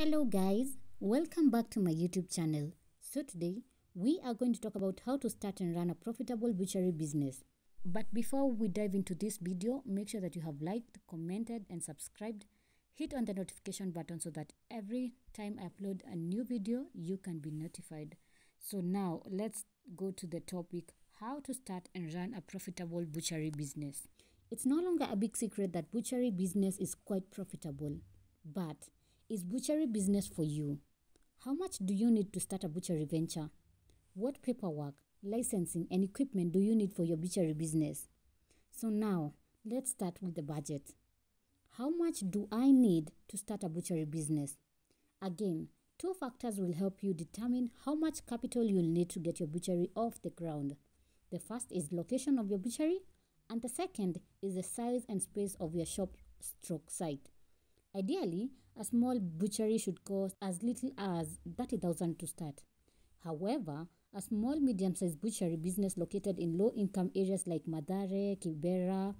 Hello guys, welcome back to my YouTube channel. So today, we are going to talk about how to start and run a profitable butchery business. But before we dive into this video, make sure that you have liked, commented and subscribed. Hit on the notification button so that every time I upload a new video, you can be notified. So now let's go to the topic, how to start and run a profitable butchery business. It's no longer a big secret that butchery business is quite profitable, but is butchery business for you? How much do you need to start a butchery venture? What paperwork, licensing, and equipment do you need for your butchery business? So now, let's start with the budget. How much do I need to start a butchery business? Again, two factors will help you determine how much capital you'll need to get your butchery off the ground. The first is location of your butchery, and the second is the size and space of your shop stroke site. Ideally, a small butchery should cost as little as 30,000 to start. However, a small medium-sized butchery business located in low-income areas like Madare, Kibera,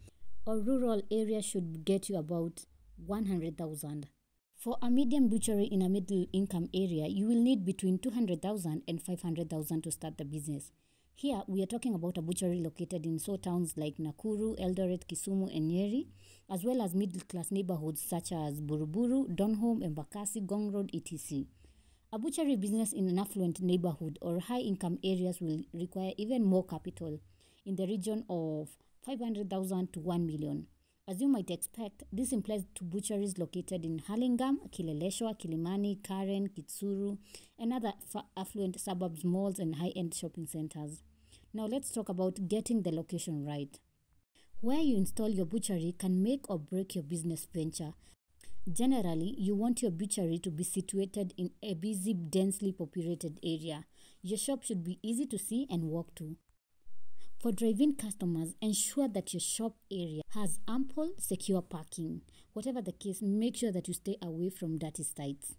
or rural areas should get you about 100,000. For a medium butchery in a middle income area, you will need between 200,000 and 500,000 to start the business. Here, we are talking about a butchery located in so towns like Nakuru, Eldoret, Kisumu, and Nyeri, as well as middle class neighborhoods such as Buruburu, Donholm, Embakasi, Gong Road, etc. A butchery business in an affluent neighborhood or high income areas will require even more capital in the region of 500,000 to 1 million. As you might expect, this implies two butcheries located in Hallingham, Kileleshwa, Kilimani, Karen, Kitsuru, and other affluent suburbs, malls, and high end shopping centers. Now let's talk about getting the location right. Where you install your butchery can make or break your business venture. Generally, you want your butchery to be situated in a busy, densely populated area. Your shop should be easy to see and walk to. For driving customers, ensure that your shop area has ample, secure parking. Whatever the case, make sure that you stay away from dirty sites.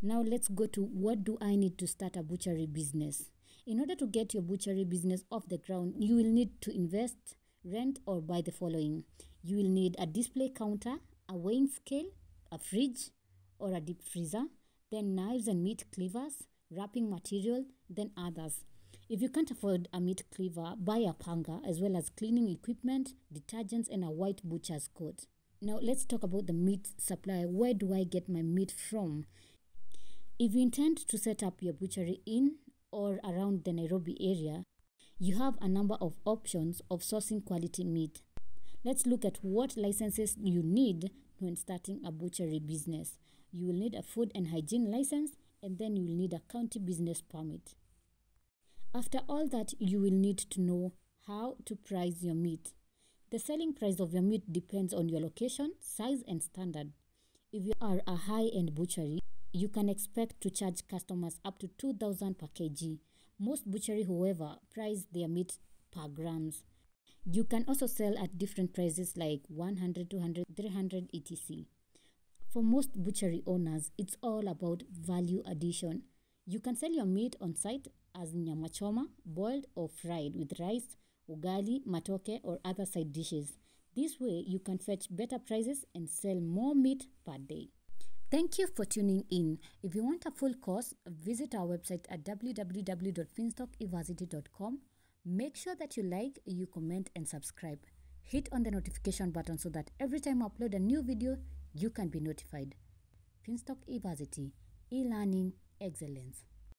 Now let's go to what do I need to start a butchery business? In order to get your butchery business off the ground, you will need to invest, rent, or buy the following. You will need a display counter, a weighing scale, a fridge, or a deep freezer, then knives and meat cleavers, wrapping material, then others. If you can't afford a meat cleaver, buy a panga as well as cleaning equipment, detergents, and a white butcher's coat. Now, let's talk about the meat supply. Where do I get my meat from? If you intend to set up your butchery in or around the Nairobi area, you have a number of options of sourcing quality meat. Let's look at what licenses you need when starting a butchery business. You will need a food and hygiene license and then you will need a county business permit. After all that, you will need to know how to price your meat. The selling price of your meat depends on your location, size, and standard. If you are a high end butchery, you can expect to charge customers up to 2000 per kg. Most butchery, however, price their meat per grams. You can also sell at different prices like 100, 200, 300 etc. For most butchery owners, it's all about value addition. You can sell your meat on site as nyamachoma, boiled or fried with rice, ugali, matoke, or other side dishes. This way, you can fetch better prices and sell more meat per day. Thank you for tuning in. If you want a full course, visit our website at www.finstockuniversity.com. Make sure that you like, you comment and subscribe. Hit on the notification button so that every time I upload a new video, you can be notified. Finstock University, e-learning excellence.